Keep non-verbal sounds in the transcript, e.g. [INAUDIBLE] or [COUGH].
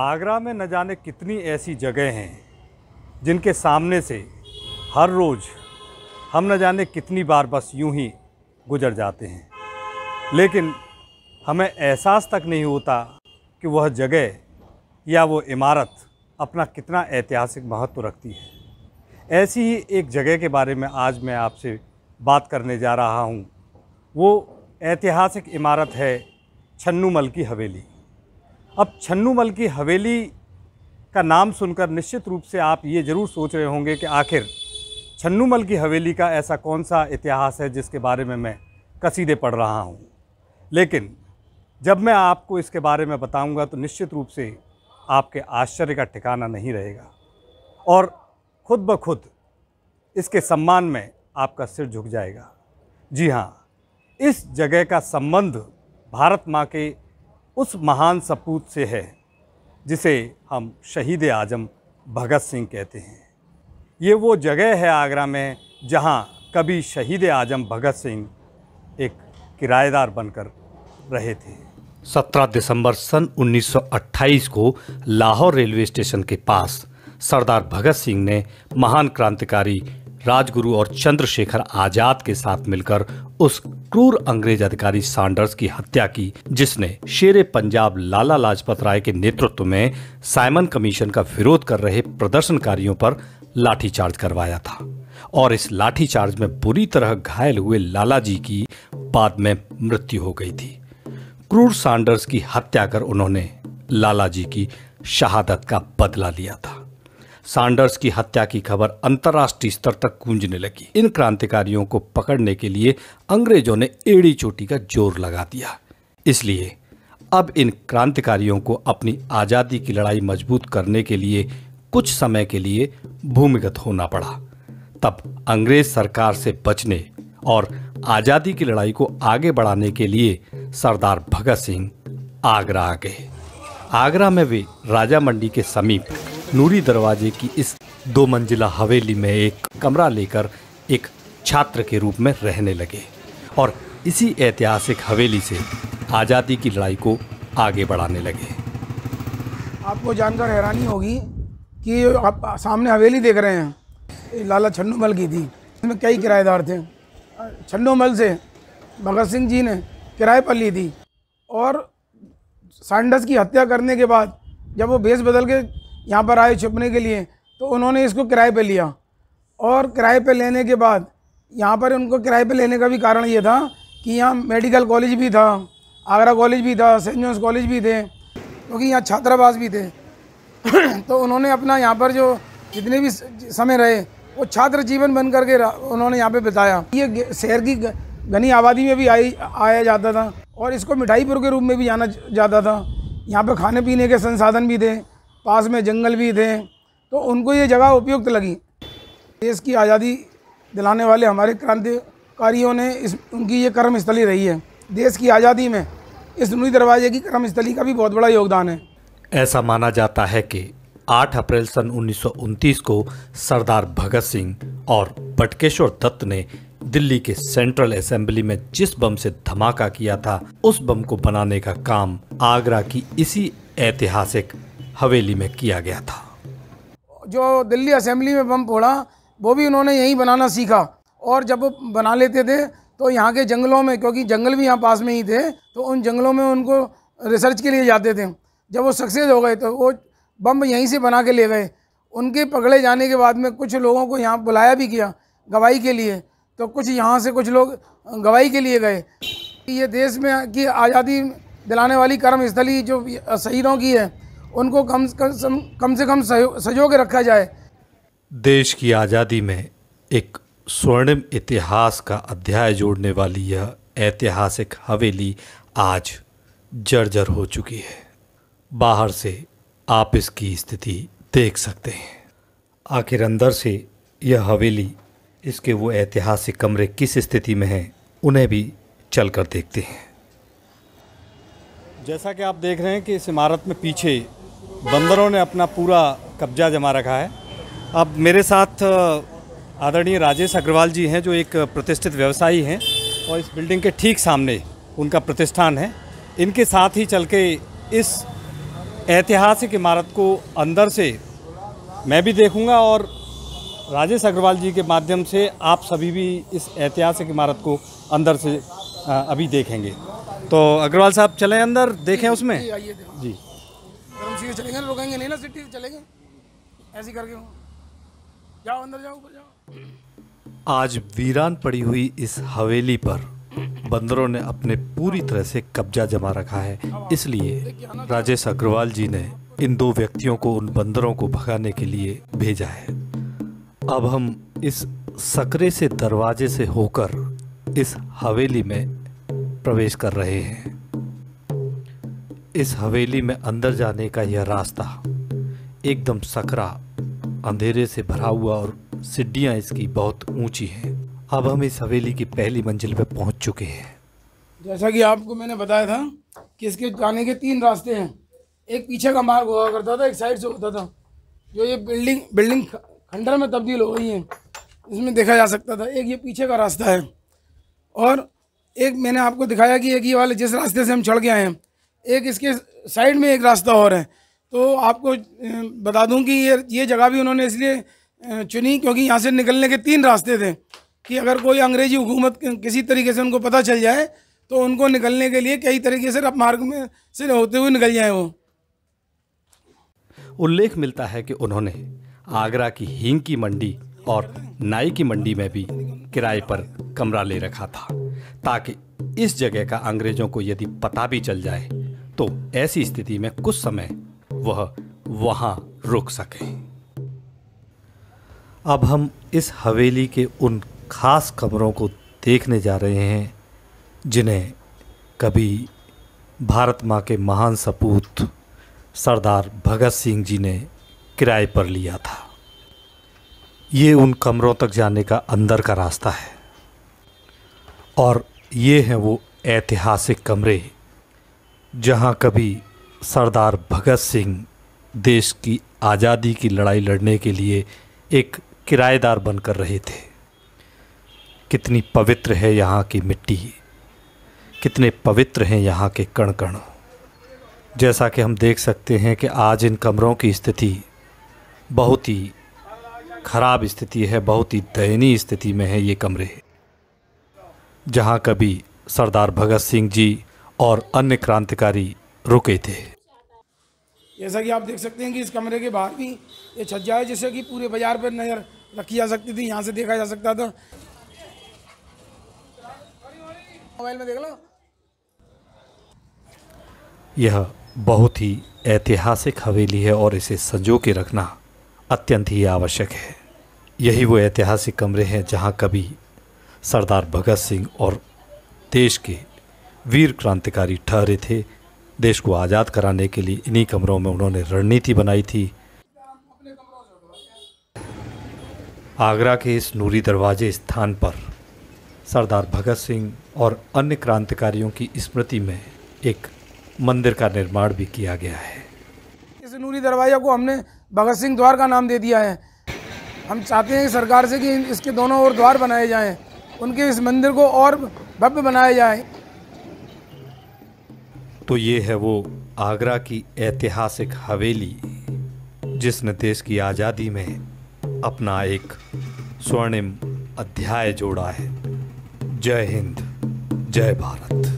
आगरा में न जाने कितनी ऐसी जगह हैं जिनके सामने से हर रोज़ हम न जाने कितनी बार बस यूं ही गुजर जाते हैं लेकिन हमें एहसास तक नहीं होता कि वह जगह या वो इमारत अपना कितना ऐतिहासिक महत्व रखती है ऐसी ही एक जगह के बारे में आज मैं आपसे बात करने जा रहा हूँ वो ऐतिहासिक इमारत है छन्नूमल की हवेली अब छन्नूमल की हवेली का नाम सुनकर निश्चित रूप से आप ये ज़रूर सोच रहे होंगे कि आखिर छन्नूमल की हवेली का ऐसा कौन सा इतिहास है जिसके बारे में मैं कसीदे पढ़ रहा हूँ लेकिन जब मैं आपको इसके बारे में बताऊंगा तो निश्चित रूप से आपके आश्चर्य का ठिकाना नहीं रहेगा और खुद ब खुद इसके सम्मान में आपका सिर झुक जाएगा जी हाँ इस जगह का संबंध भारत माँ के उस महान सपूत से है जिसे हम शहीद आजम भगत सिंह कहते हैं ये वो जगह है आगरा में जहाँ कभी शहीद आजम भगत सिंह एक किराएदार बनकर रहे थे 17 दिसंबर सन 1928 को लाहौर रेलवे स्टेशन के पास सरदार भगत सिंह ने महान क्रांतिकारी राजगुरु और चंद्रशेखर आज़ाद के साथ मिलकर उस क्रूर अंग्रेज अधिकारी सांडर्स की हत्या की जिसने शेर पंजाब लाला लाजपत राय के नेतृत्व में साइमन कमीशन का विरोध कर रहे प्रदर्शनकारियों पर लाठीचार्ज करवाया था और इस लाठीचार्ज में बुरी तरह घायल हुए लाला जी की बाद में मृत्यु हो गई थी क्रूर सांडर्स की हत्या कर उन्होंने लाला जी की शहादत का बदला लिया था सांडर्स की हत्या की खबर अंतर्राष्ट्रीय स्तर तक गूंजने लगी इन क्रांतिकारियों को पकड़ने के लिए अंग्रेजों ने एड़ी चोटी का जोर लगा दिया इसलिए अब इन क्रांतिकारियों को अपनी आज़ादी की लड़ाई मजबूत करने के लिए कुछ समय के लिए भूमिगत होना पड़ा तब अंग्रेज सरकार से बचने और आज़ादी की लड़ाई को आगे बढ़ाने के लिए सरदार भगत सिंह आगरा आ गए आगरा में वे राजा मंडी के समीप नूरी दरवाजे की इस दो मंजिला हवेली में एक कमरा लेकर एक छात्र के रूप में रहने लगे और इसी ऐतिहासिक हवेली से आज़ादी की लड़ाई को आगे बढ़ाने लगे आपको जानकर हैरानी होगी कि आप सामने हवेली देख रहे हैं लाला छन्नूमल की थी इसमें कई किराएदार थे छन्नूमल से भगत सिंह जी ने किराए पर ली थी और सैंडस की हत्या करने के बाद जब वो भेस बदल के यहाँ पर आए छुपने के लिए तो उन्होंने इसको किराए पे लिया और किराए पे लेने के बाद यहाँ पर उनको किराए पे लेने का भी कारण ये था कि यहाँ मेडिकल कॉलेज भी था आगरा कॉलेज भी था सेंट जॉन्स कॉलेज भी थे क्योंकि तो यहाँ छात्रावास भी थे [CLEARS THROAT] तो उन्होंने अपना यहाँ पर जो जितने भी समय रहे वो छात्र जीवन बन करके उन्होंने यहाँ पे बिताया ये शहर की घनी आबादी में भी आई आया जाता था और इसको मिठाईपुर के रूप में भी जाना जाता था यहाँ पर खाने पीने के संसाधन भी थे पास में जंगल भी थे तो उनको ये जगह उपयुक्त लगी देश की आज़ादी दिलाने वाले हमारे क्रांतिकारियों ने इस उनकी ये कर्मस्थली रही है देश की आज़ादी में इस नूरी दरवाजे की कर्मस्थली का भी बहुत बड़ा योगदान है ऐसा माना जाता है कि 8 अप्रैल सन उन्नीस को सरदार भगत सिंह और बटकेश्वर दत्त ने दिल्ली के सेंट्रल असेंबली में जिस बम से धमाका किया था उस बम को बनाने का काम आगरा की इसी ऐतिहासिक हवेली में किया गया था जो दिल्ली असेंबली में बम फोड़ा वो भी उन्होंने यहीं बनाना सीखा और जब वो बना लेते थे तो यहाँ के जंगलों में क्योंकि जंगल भी यहाँ पास में ही थे तो उन जंगलों में उनको रिसर्च के लिए जाते थे जब वो सक्सेस हो गए तो वो बम यहीं से बना के ले गए उनके पकड़े जाने के बाद में कुछ लोगों को यहाँ बुलाया भी किया गवाही के लिए तो कुछ यहाँ से कुछ लोग गवाही के लिए गए ये देश में की आज़ादी दिलाने वाली कर्मस्थली जो शहीदों की है उनको कम कम कम से कम सजो रखा जाए देश की आज़ादी में एक स्वर्णिम इतिहास का अध्याय जोड़ने वाली यह ऐतिहासिक हवेली आज जर्जर हो चुकी है बाहर से आप इसकी स्थिति देख सकते हैं आखिर अंदर से यह हवेली इसके वो ऐतिहासिक कमरे किस स्थिति में हैं उन्हें भी चल कर देखते हैं जैसा कि आप देख रहे हैं कि इस इमारत में पीछे बंदरों ने अपना पूरा कब्जा जमा रखा है अब मेरे साथ आदरणीय राजेश अग्रवाल जी हैं जो एक प्रतिष्ठित व्यवसायी हैं और इस बिल्डिंग के ठीक सामने उनका प्रतिष्ठान है इनके साथ ही चल के इस ऐतिहासिक इमारत को अंदर से मैं भी देखूंगा और राजेश अग्रवाल जी के माध्यम से आप सभी भी इस ऐतिहासिक इमारत को अंदर से अभी देखेंगे तो अग्रवाल साहब चलें अंदर देखें उसमें जी उसी से चलेंगे रुकेंगे नहीं ना सिटी से चलेंगे ऐसी करके जाओ अंदर जाओ ऊपर जाओ आज वीरान पड़ी हुई इस हवेली पर बंदरों ने अपने पूरी तरह से कब्जा जमा रखा है इसलिए राजेश अग्रवाल जी ने इन दो व्यक्तियों को उन बंदरों को भगाने के लिए भेजा है अब हम इस सकरे से दरवाजे से होकर इस हवेली में प्रवेश कर रहे हैं इस हवेली में अंदर जाने का यह रास्ता एकदम सकरा अंधेरे से भरा हुआ और सीढ़ियाँ इसकी बहुत ऊंची हैं अब हम इस हवेली की पहली मंजिल पर पहुंच चुके हैं जैसा कि आपको मैंने बताया था कि इसके जाने के तीन रास्ते हैं एक पीछे का मार्ग हुआ करता था एक साइड से होता था जो ये बिल्डिंग बिल्डिंग खंडर में तब्दील हो गई है इसमें देखा जा सकता था एक ये पीछे का रास्ता है और एक मैंने आपको दिखाया कि एक ये वाले जिस रास्ते से हम चढ़ गए हैं एक इसके साइड में एक रास्ता और है तो आपको बता दूं कि ये ये जगह भी उन्होंने इसलिए चुनी क्योंकि यहाँ से निकलने के तीन रास्ते थे कि अगर कोई अंग्रेजी हुकूमत किसी तरीके से उनको पता चल जाए तो उनको निकलने के लिए कई तरीके से रफ मार्ग में से होते हुए निकल जाए वो उल्लेख मिलता है कि उन्होंने आगरा की हींग की मंडी और नाई की मंडी में भी किराए पर कमरा ले रखा था ताकि इस जगह का अंग्रेजों को यदि पता भी चल जाए तो ऐसी स्थिति में कुछ समय वह वहाँ रुक सके अब हम इस हवेली के उन खास कमरों को देखने जा रहे हैं जिन्हें कभी भारत माँ के महान सपूत सरदार भगत सिंह जी ने किराए पर लिया था ये उन कमरों तक जाने का अंदर का रास्ता है और ये हैं वो ऐतिहासिक कमरे जहां कभी सरदार भगत सिंह देश की आज़ादी की लड़ाई लड़ने के लिए एक किराएदार बनकर रहे थे कितनी पवित्र है यहाँ की मिट्टी कितने पवित्र हैं यहाँ के कण कण जैसा कि हम देख सकते हैं कि आज इन कमरों की स्थिति बहुत ही खराब स्थिति है बहुत ही दयनीय स्थिति में है ये कमरे जहाँ कभी सरदार भगत सिंह जी और अन्य क्रांतिकारी रुके थे जैसा कि आप देख सकते हैं कि इस कमरे के बाहर भी ये छज्जा है जिससे कि पूरे बाजार पर नज़र रखी जा सकती थी यहाँ से देखा जा सकता था मोबाइल में देख लो यह बहुत ही ऐतिहासिक हवेली है और इसे संजो के रखना अत्यंत ही आवश्यक है यही वो ऐतिहासिक कमरे हैं जहां कभी सरदार भगत सिंह और देश के वीर क्रांतिकारी ठहरे थे देश को आज़ाद कराने के लिए इन्हीं कमरों में उन्होंने रणनीति बनाई थी आगरा के इस नूरी दरवाजे स्थान पर सरदार भगत सिंह और अन्य क्रांतिकारियों की स्मृति में एक मंदिर का निर्माण भी किया गया है इस नूरी दरवाजे को हमने भगत सिंह द्वार का नाम दे दिया है हम चाहते हैं सरकार से कि इसके दोनों ओर द्वार बनाए जाएं, उनके इस मंदिर को और भव्य बनाया जाए तो ये है वो आगरा की ऐतिहासिक हवेली जिसने देश की आज़ादी में अपना एक स्वर्णिम अध्याय जोड़ा है जय हिंद जय भारत